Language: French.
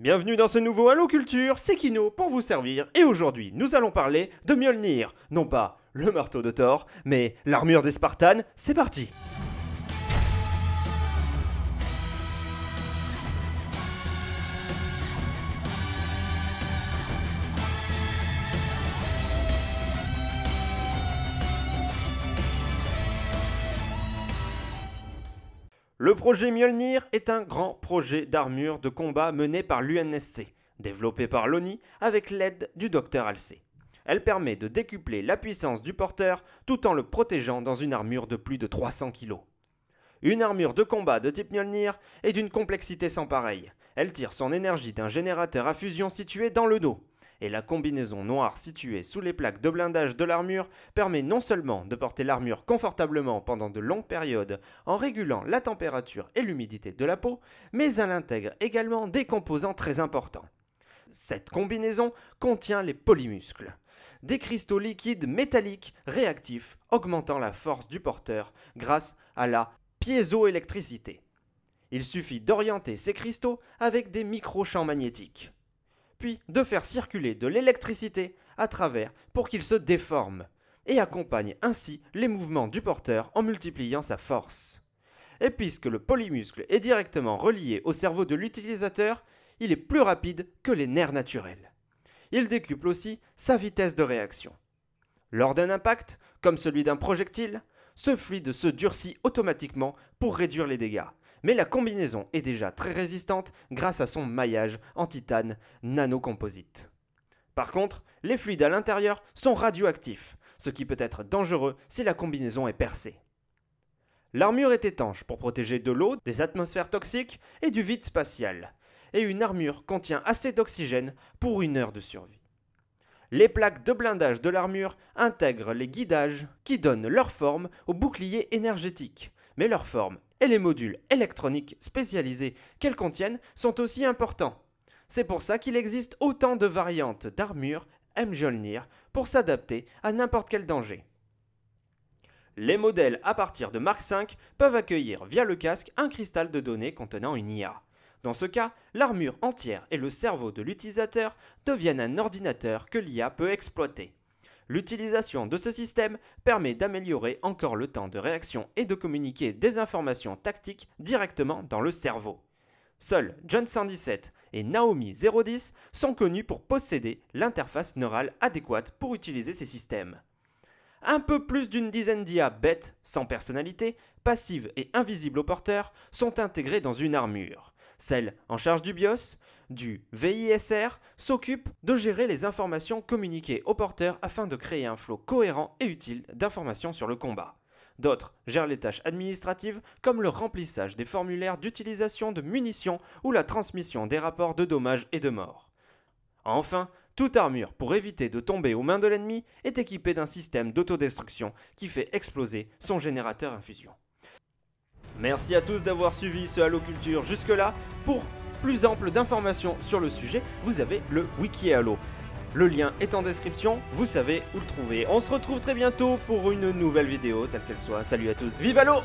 Bienvenue dans ce nouveau Halo Culture, c'est Kino pour vous servir et aujourd'hui nous allons parler de Mjolnir, non pas le marteau de Thor, mais l'armure des Spartans, c'est parti Le projet Mjolnir est un grand projet d'armure de combat mené par l'UNSC, développé par l'ONI avec l'aide du docteur Alcé. Elle permet de décupler la puissance du porteur tout en le protégeant dans une armure de plus de 300 kg. Une armure de combat de type Mjolnir est d'une complexité sans pareille. Elle tire son énergie d'un générateur à fusion situé dans le dos et la combinaison noire située sous les plaques de blindage de l'armure permet non seulement de porter l'armure confortablement pendant de longues périodes en régulant la température et l'humidité de la peau, mais elle intègre également des composants très importants. Cette combinaison contient les polymuscles, des cristaux liquides métalliques réactifs augmentant la force du porteur grâce à la piézoélectricité. Il suffit d'orienter ces cristaux avec des microchamps magnétiques puis de faire circuler de l'électricité à travers pour qu'il se déforme, et accompagne ainsi les mouvements du porteur en multipliant sa force. Et puisque le polymuscle est directement relié au cerveau de l'utilisateur, il est plus rapide que les nerfs naturels. Il décuple aussi sa vitesse de réaction. Lors d'un impact, comme celui d'un projectile, ce fluide se durcit automatiquement pour réduire les dégâts, mais la combinaison est déjà très résistante grâce à son maillage en titane nanocomposite. Par contre, les fluides à l'intérieur sont radioactifs, ce qui peut être dangereux si la combinaison est percée. L'armure est étanche pour protéger de l'eau, des atmosphères toxiques et du vide spatial, et une armure contient assez d'oxygène pour une heure de survie. Les plaques de blindage de l'armure intègrent les guidages qui donnent leur forme au bouclier énergétique, mais leur forme et les modules électroniques spécialisés qu'elles contiennent sont aussi importants. C'est pour ça qu'il existe autant de variantes d'armure Mjolnir pour s'adapter à n'importe quel danger. Les modèles à partir de Mark V peuvent accueillir via le casque un cristal de données contenant une IA. Dans ce cas, l'armure entière et le cerveau de l'utilisateur deviennent un ordinateur que l'IA peut exploiter. L'utilisation de ce système permet d'améliorer encore le temps de réaction et de communiquer des informations tactiques directement dans le cerveau. Seuls John 117 et Naomi 010 sont connus pour posséder l'interface neurale adéquate pour utiliser ces systèmes. Un peu plus d'une dizaine d'IA bêtes, sans personnalité, passives et invisibles aux porteurs, sont intégrées dans une armure. Celle en charge du BIOS, du VISR s'occupe de gérer les informations communiquées aux porteurs afin de créer un flot cohérent et utile d'informations sur le combat. D'autres gèrent les tâches administratives comme le remplissage des formulaires d'utilisation de munitions ou la transmission des rapports de dommages et de morts. Enfin, toute armure pour éviter de tomber aux mains de l'ennemi est équipée d'un système d'autodestruction qui fait exploser son générateur infusion. Merci à tous d'avoir suivi ce Halo Culture jusque-là. Pour plus ample d'informations sur le sujet, vous avez le wiki Halo. Le lien est en description, vous savez où le trouver. On se retrouve très bientôt pour une nouvelle vidéo, telle qu'elle soit. Salut à tous, vive Halo